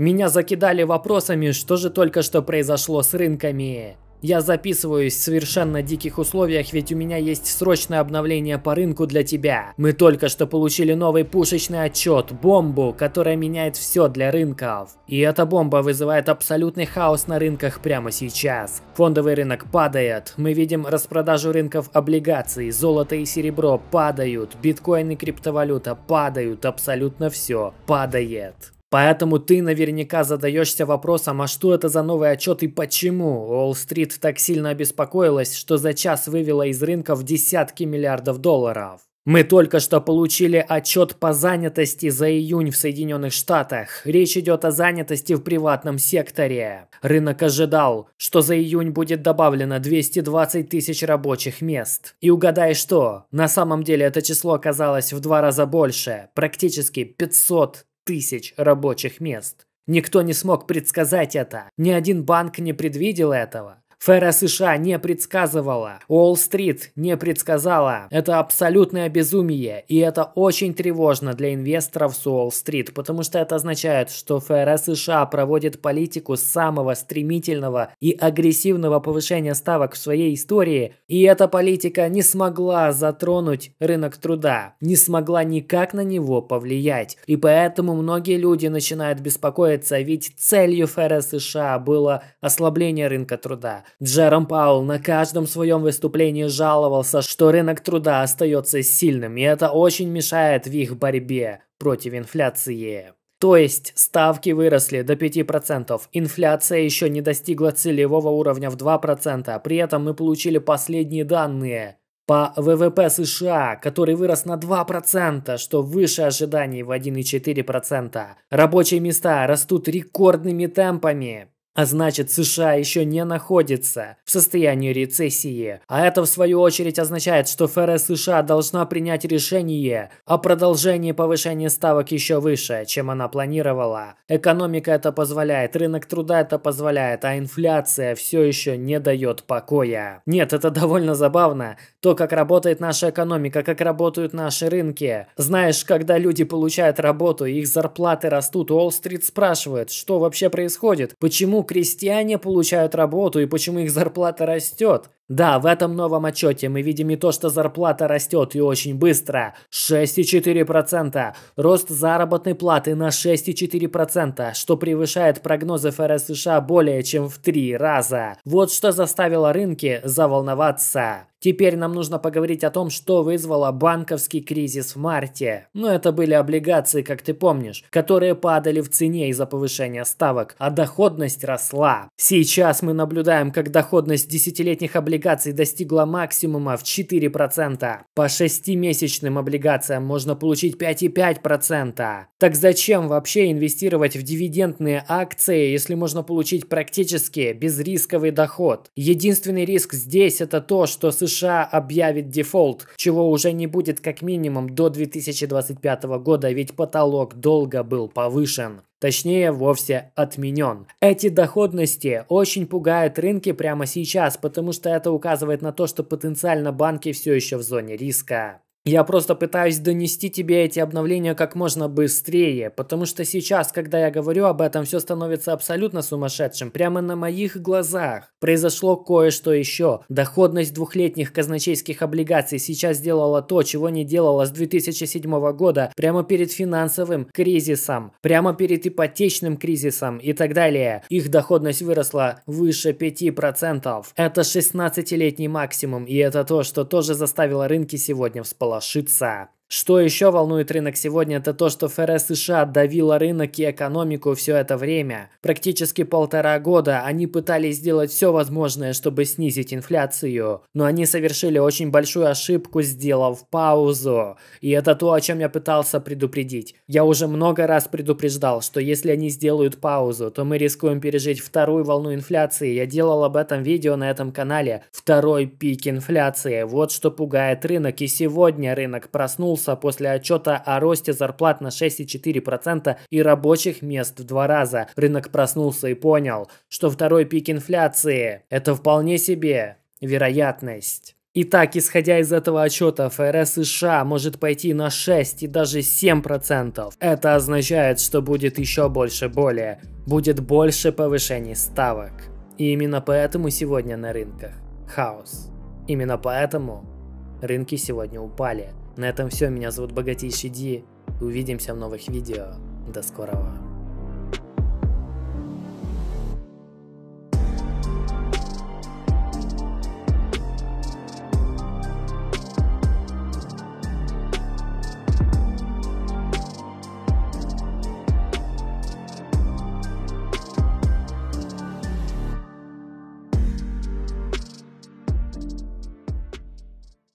Меня закидали вопросами, что же только что произошло с рынками. Я записываюсь в совершенно диких условиях, ведь у меня есть срочное обновление по рынку для тебя. Мы только что получили новый пушечный отчет, бомбу, которая меняет все для рынков. И эта бомба вызывает абсолютный хаос на рынках прямо сейчас. Фондовый рынок падает, мы видим распродажу рынков облигаций, золото и серебро падают, биткоин и криптовалюта падают, абсолютно все падает. Поэтому ты наверняка задаешься вопросом, а что это за новый отчет и почему Уолл-стрит так сильно обеспокоилась, что за час вывела из рынка в десятки миллиардов долларов. Мы только что получили отчет по занятости за июнь в Соединенных Штатах. Речь идет о занятости в приватном секторе. Рынок ожидал, что за июнь будет добавлено 220 тысяч рабочих мест. И угадай что, на самом деле это число оказалось в два раза больше, практически 500 тысяч рабочих мест. Никто не смог предсказать это, ни один банк не предвидел этого. ФРС США не предсказывала, Уолл-стрит не предсказала. Это абсолютное безумие, и это очень тревожно для инвесторов с Уолл-стрит, потому что это означает, что ФРС США проводит политику самого стремительного и агрессивного повышения ставок в своей истории, и эта политика не смогла затронуть рынок труда, не смогла никак на него повлиять. И поэтому многие люди начинают беспокоиться, ведь целью ФРС США было ослабление рынка труда. Джером Паул на каждом своем выступлении жаловался, что рынок труда остается сильным, и это очень мешает в их борьбе против инфляции. То есть ставки выросли до 5%, инфляция еще не достигла целевого уровня в 2%, при этом мы получили последние данные по ВВП США, который вырос на 2%, что выше ожиданий в 1,4%. Рабочие места растут рекордными темпами. А значит, США еще не находится в состоянии рецессии. А это, в свою очередь, означает, что ФРС США должна принять решение о продолжении повышения ставок еще выше, чем она планировала. Экономика это позволяет, рынок труда это позволяет, а инфляция все еще не дает покоя. Нет, это довольно забавно. То, как работает наша экономика, как работают наши рынки. Знаешь, когда люди получают работу, их зарплаты растут, Уолл-стрит спрашивает, что вообще происходит, почему крестьяне получают работу и почему их зарплата растет. Да, в этом новом отчете мы видим и то, что зарплата растет и очень быстро. 6,4%. Рост заработной платы на 6,4%, что превышает прогнозы ФРС США более чем в три раза. Вот что заставило рынки заволноваться. Теперь нам нужно поговорить о том, что вызвало банковский кризис в марте. Но ну, это были облигации, как ты помнишь, которые падали в цене из-за повышения ставок, а доходность росла. Сейчас мы наблюдаем, как доходность десятилетних облигаций облигаций достигла максимума в 4%. По 6-месячным облигациям можно получить 5,5%. Так зачем вообще инвестировать в дивидендные акции, если можно получить практически безрисковый доход? Единственный риск здесь это то, что США объявит дефолт, чего уже не будет как минимум до 2025 года, ведь потолок долга был повышен. Точнее, вовсе отменен. Эти доходности очень пугают рынки прямо сейчас, потому что это указывает на то, что потенциально банки все еще в зоне риска. Я просто пытаюсь донести тебе эти обновления как можно быстрее, потому что сейчас, когда я говорю об этом, все становится абсолютно сумасшедшим, прямо на моих глазах. Произошло кое-что еще. Доходность двухлетних казначейских облигаций сейчас сделала то, чего не делала с 2007 года, прямо перед финансовым кризисом, прямо перед ипотечным кризисом и так далее. Их доходность выросла выше 5%. Это 16-летний максимум, и это то, что тоже заставило рынки сегодня всполохнуть. shoots u Что еще волнует рынок сегодня, это то, что ФРС США давила рынок и экономику все это время. Практически полтора года они пытались сделать все возможное, чтобы снизить инфляцию. Но они совершили очень большую ошибку, сделав паузу. И это то, о чем я пытался предупредить. Я уже много раз предупреждал, что если они сделают паузу, то мы рискуем пережить вторую волну инфляции. Я делал об этом видео на этом канале. Второй пик инфляции. Вот что пугает рынок. И сегодня рынок проснулся вернулся после отчета о росте зарплат на 6,4% и рабочих мест в два раза. Рынок проснулся и понял, что второй пик инфляции – это вполне себе вероятность. Итак, исходя из этого отчета, ФРС США может пойти на 6 и даже 7%. Это означает, что будет еще больше боли, будет больше повышений ставок. И именно поэтому сегодня на рынках хаос. Именно поэтому рынки сегодня упали. На этом все, меня зовут Богатейший Ди, увидимся в новых видео, до скорого.